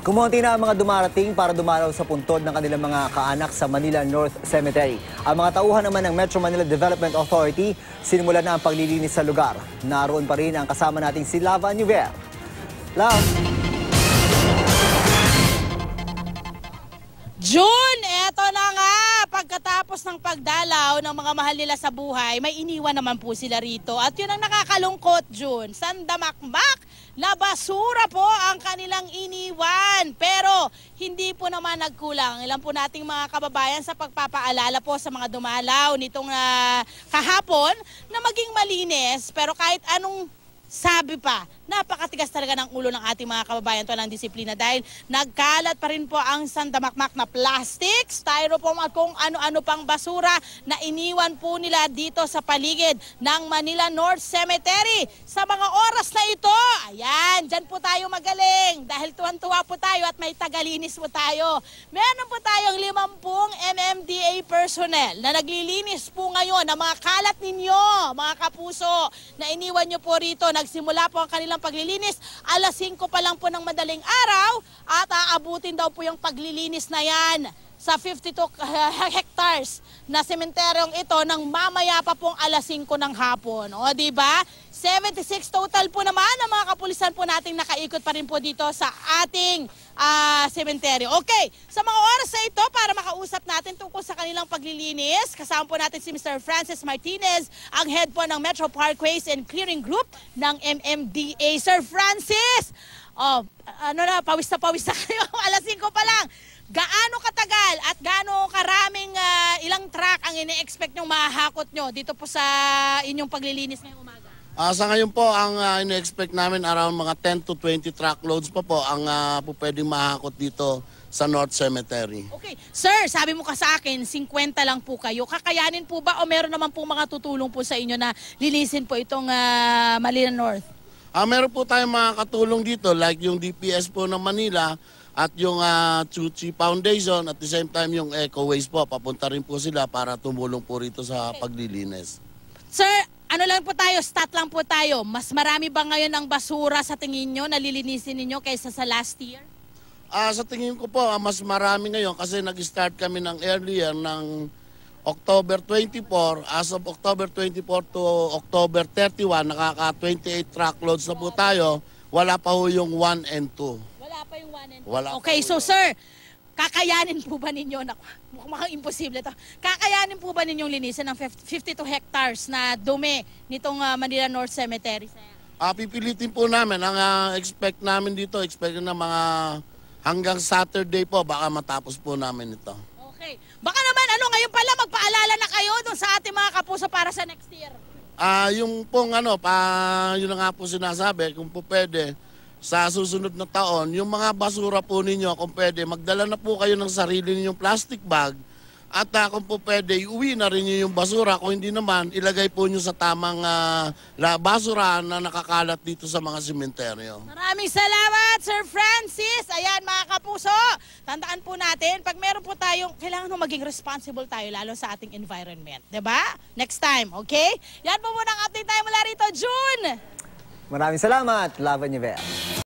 Kumonti na ang mga dumarating para dumaraw sa puntod ng kanilang mga kaanak sa Manila North Cemetery. Ang mga tauhan naman ng Metro Manila Development Authority, sinimula na ang paglilinis sa lugar. Naroon pa rin ang kasama nating si Lava Nuver. Love! Joy! pagkatapos ng pagdalaw ng mga mahal nila sa buhay, may iniwan naman po sila rito. At yun ang nakakalungkot, June. Sandamakmak na basura po ang kanilang iniwan. Pero hindi po naman nagkulang. Ilan po nating mga kababayan sa pagpapaalala po sa mga dumalaw nitong uh, kahapon na maging malinis. Pero kahit anong sabi pa, napakatigas talaga ng ulo ng ating mga kababayan to ng disiplina dahil nagkalat pa rin po ang sandamakmak na plastic, styrofoam at kung ano-ano pang basura na iniwan po nila dito sa paligid ng Manila North Cemetery. Sa mga oras na ito, ayan, dyan po tayo magaling dahil tuwan-tuwa po tayo at may tagalinis po tayo. Meron po tayo 50 MMDA personnel na naglilinis po ngayon ng mga kalat ninyo, mga kapuso, na iniwan nyo po rito. Nagsimula po ang kanilang paglilinis. Alas 5 pa lang po ng madaling araw at aabutin daw po yung paglilinis na yan sa 52 hectares na sementeryong ito nang mamaya pa pong alas 5 ng hapon. O, di ba? 76 total po naman ang mga kapulisan po nating nakaikot pa rin po dito sa ating uh, ah, cemetery. Okay, sa mga oras na ito para makausap natin tungkol sa kanilang paglilinis, kasama po natin si Mr. Francis Martinez, ang head po ng Metro Parkways and Clearing Group ng MMDA. Sir Francis, oh, ano na, pawis na pawis na kayo. alas 5 pa lang. Gaano katagal at gaano karaming uh, ilang truck ang ini-expect nyo mahakot nyo dito po sa inyong paglilinis ngayong umaga? Uh, sa ngayon po, ang uh, ini-expect namin around mga 10 to 20 truckloads pa po ang uh, po pwedeng mahakot dito sa North Cemetery. Okay. Sir, sabi mo ka sa akin, 50 lang po kayo. Kakayanin po ba o meron naman po mga tutulong po sa inyo na lilisin po itong uh, Malina North? Ah, meron po tayong mga katulong dito like yung DPS po ng Manila at yung uh, Chuchi Foundation at the same time yung Eco Waste po. Papunta rin po sila para tumulong po rito sa paglilinis. Sir, ano lang po tayo, stat lang po tayo. Mas marami ba ngayon ang basura sa tingin nyo, lilinisin ninyo kaysa sa last year? Uh, sa tingin ko po, ah, mas marami ngayon kasi nag-start kami ng earlier ng October 24, as of October 24 to October 31, nakaka 28 truckloads na po oh. tayo. Wala pa po yung 1 and 2. Wala okay, so sir, kakayanin po ba ninyo, na, mukhang imposible to, kakayanin po ba ninyong linisin ng 52 hectares na dumi nitong uh, Manila North Cemetery? Uh, pipilitin po namin, ang uh, expect namin dito, expect na mga hanggang Saturday po, baka matapos po namin ito. Okay. Baka naman, ano, ngayon pala magpaalala na kayo dun sa ating mga kapuso para sa next year. Ah, uh, yung pong ano, pa, yun na nga po sinasabi, kung po pwede, sa susunod na taon, yung mga basura po ninyo, kung pwede, magdala na po kayo ng sarili ninyong plastic bag at uh, kung po pwede, iuwi na rin nyo yung basura. Kung hindi naman, ilagay po nyo sa tamang uh, basura na nakakalat dito sa mga simenteryo. Maraming salamat, Sir Francis. Ayan, mga kapuso, tandaan po natin, pag meron po tayong, kailangan maging responsible tayo, lalo sa ating environment. ba? Diba? Next time, okay? Yan po muna ang update tayo mula rito, June! Maraming salamat, Lava Nivea.